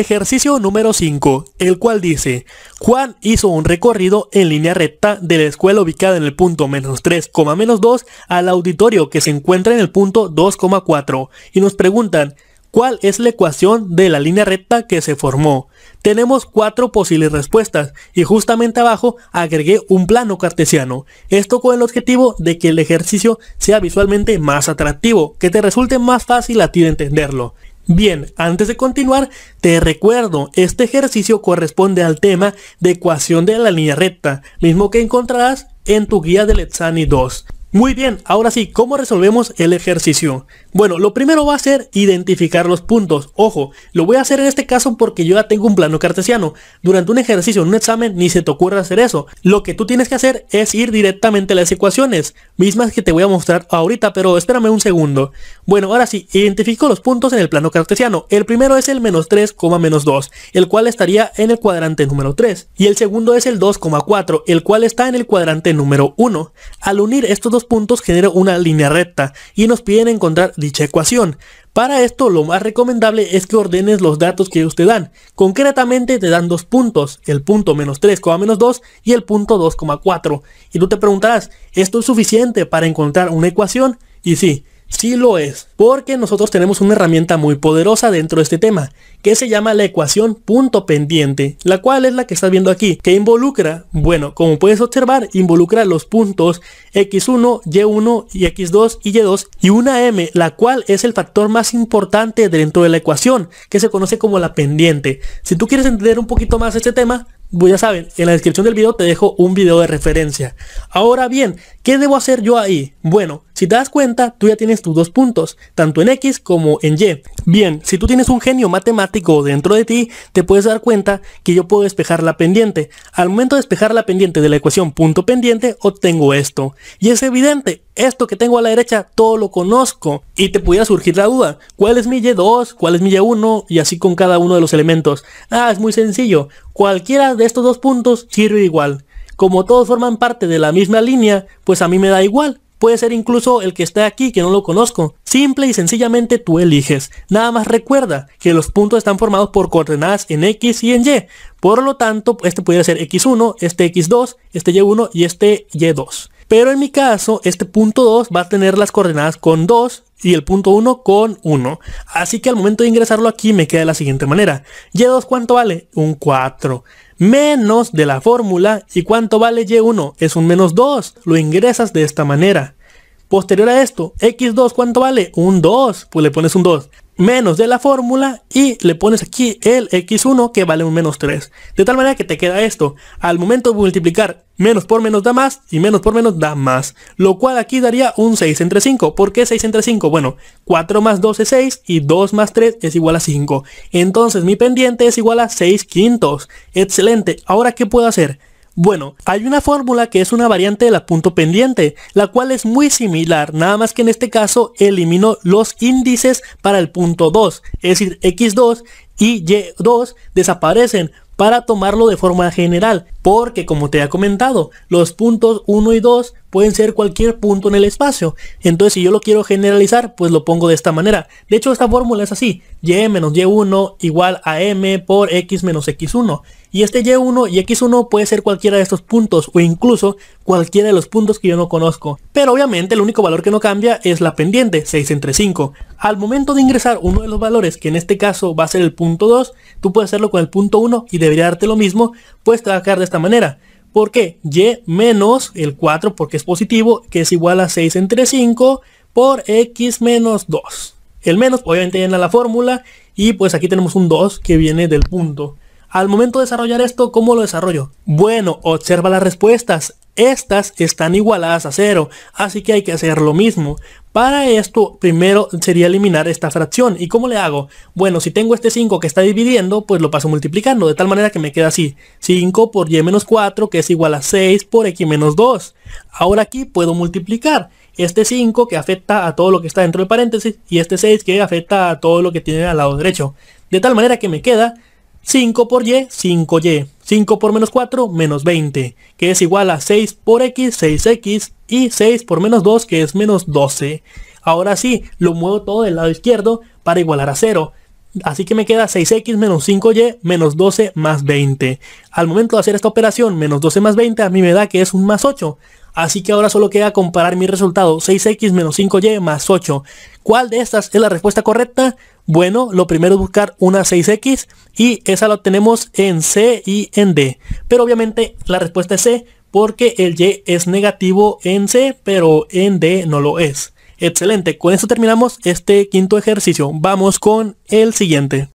Ejercicio número 5, el cual dice, Juan hizo un recorrido en línea recta de la escuela ubicada en el punto menos 3, menos 2 al auditorio que se encuentra en el punto 2,4 y nos preguntan, ¿cuál es la ecuación de la línea recta que se formó? Tenemos cuatro posibles respuestas y justamente abajo agregué un plano cartesiano, esto con el objetivo de que el ejercicio sea visualmente más atractivo, que te resulte más fácil a ti de entenderlo. Bien, antes de continuar, te recuerdo, este ejercicio corresponde al tema de ecuación de la línea recta, mismo que encontrarás en tu guía del y 2. Muy bien, ahora sí, ¿cómo resolvemos el ejercicio? Bueno, lo primero va a ser identificar los puntos. Ojo, lo voy a hacer en este caso porque yo ya tengo un plano cartesiano. Durante un ejercicio, en un examen, ni se te ocurre hacer eso. Lo que tú tienes que hacer es ir directamente a las ecuaciones, mismas que te voy a mostrar ahorita, pero espérame un segundo. Bueno, ahora sí, identifico los puntos en el plano cartesiano. El primero es el menos 3, menos 2, el cual estaría en el cuadrante número 3. Y el segundo es el 2,4, el cual está en el cuadrante número 1. Al unir estos dos puntos genera una línea recta y nos piden encontrar dicha ecuación. Para esto lo más recomendable es que ordenes los datos que usted te dan. Concretamente te dan dos puntos, el punto menos menos 2 y el punto 2,4. Y tú te preguntarás, ¿esto es suficiente para encontrar una ecuación? Y sí, Sí lo es, porque nosotros tenemos una herramienta muy poderosa dentro de este tema, que se llama la ecuación punto pendiente, la cual es la que estás viendo aquí, que involucra, bueno, como puedes observar, involucra los puntos x1, y1 y x2 y y2 y una m, la cual es el factor más importante dentro de la ecuación, que se conoce como la pendiente. Si tú quieres entender un poquito más este tema, pues ya saben, en la descripción del video te dejo un video de referencia. Ahora bien, ¿qué debo hacer yo ahí? Bueno, si te das cuenta, tú ya tienes tus dos puntos, tanto en X como en Y. Bien, si tú tienes un genio matemático dentro de ti, te puedes dar cuenta que yo puedo despejar la pendiente. Al momento de despejar la pendiente de la ecuación punto pendiente, obtengo esto. Y es evidente, esto que tengo a la derecha, todo lo conozco. Y te pudiera surgir la duda, ¿cuál es mi Y2? ¿Cuál es mi Y1? Y así con cada uno de los elementos. Ah, es muy sencillo. Cualquiera de estos dos puntos sirve igual. Como todos forman parte de la misma línea, pues a mí me da igual. Puede ser incluso el que está aquí que no lo conozco. Simple y sencillamente tú eliges. Nada más recuerda que los puntos están formados por coordenadas en X y en Y. Por lo tanto, este podría ser X1, este X2, este Y1 y este Y2. Pero en mi caso, este punto 2 va a tener las coordenadas con 2 y el punto 1 con 1. Así que al momento de ingresarlo aquí me queda de la siguiente manera. Y2 ¿cuánto vale? Un 4. Menos de la fórmula. ¿Y cuánto vale Y1? Es un menos 2. Lo ingresas de esta manera. Posterior a esto, X2 ¿cuánto vale? Un 2. Pues le pones un 2 menos de la fórmula y le pones aquí el x1 que vale un menos 3. De tal manera que te queda esto. Al momento de multiplicar menos por menos da más y menos por menos da más. Lo cual aquí daría un 6 entre 5. ¿Por qué 6 entre 5? Bueno, 4 más 2 es 6 y 2 más 3 es igual a 5. Entonces mi pendiente es igual a 6 quintos. Excelente. Ahora ¿qué puedo hacer? Bueno, hay una fórmula que es una variante de la punto pendiente, la cual es muy similar, nada más que en este caso elimino los índices para el punto 2, es decir, x2 y y2 desaparecen para tomarlo de forma general, porque como te he comentado, los puntos 1 y 2 pueden ser cualquier punto en el espacio. Entonces si yo lo quiero generalizar, pues lo pongo de esta manera. De hecho esta fórmula es así, y menos y1 igual a m por x menos x1. Y este y1 y x1 puede ser cualquiera de estos puntos o incluso cualquiera de los puntos que yo no conozco. Pero obviamente el único valor que no cambia es la pendiente, 6 entre 5. Al momento de ingresar uno de los valores, que en este caso va a ser el punto 2, tú puedes hacerlo con el punto 1 y debería darte lo mismo, pues te va a quedar de esta manera. ¿Por qué? Y menos el 4 porque es positivo, que es igual a 6 entre 5 por x menos 2. El menos obviamente llena la fórmula y pues aquí tenemos un 2 que viene del punto. Al momento de desarrollar esto, ¿cómo lo desarrollo? Bueno, observa las respuestas. Estas están igualadas a cero, así que hay que hacer lo mismo. Para esto, primero sería eliminar esta fracción. ¿Y cómo le hago? Bueno, si tengo este 5 que está dividiendo, pues lo paso multiplicando, de tal manera que me queda así. 5 por y menos 4, que es igual a 6 por x menos 2. Ahora aquí puedo multiplicar este 5 que afecta a todo lo que está dentro del paréntesis y este 6 que afecta a todo lo que tiene al lado derecho. De tal manera que me queda 5 por y, 5y. 5 por menos 4, menos 20, que es igual a 6 por x, 6x, y 6 por menos 2, que es menos 12. Ahora sí, lo muevo todo del lado izquierdo para igualar a 0. Así que me queda 6x menos 5y menos 12 más 20. Al momento de hacer esta operación, menos 12 más 20 a mí me da que es un más 8. Así que ahora solo queda comparar mi resultado 6x menos 5y más 8. ¿Cuál de estas es la respuesta correcta? Bueno, lo primero es buscar una 6x y esa la tenemos en C y en D. Pero obviamente la respuesta es C porque el y es negativo en C, pero en D no lo es. Excelente, con esto terminamos este quinto ejercicio. Vamos con el siguiente.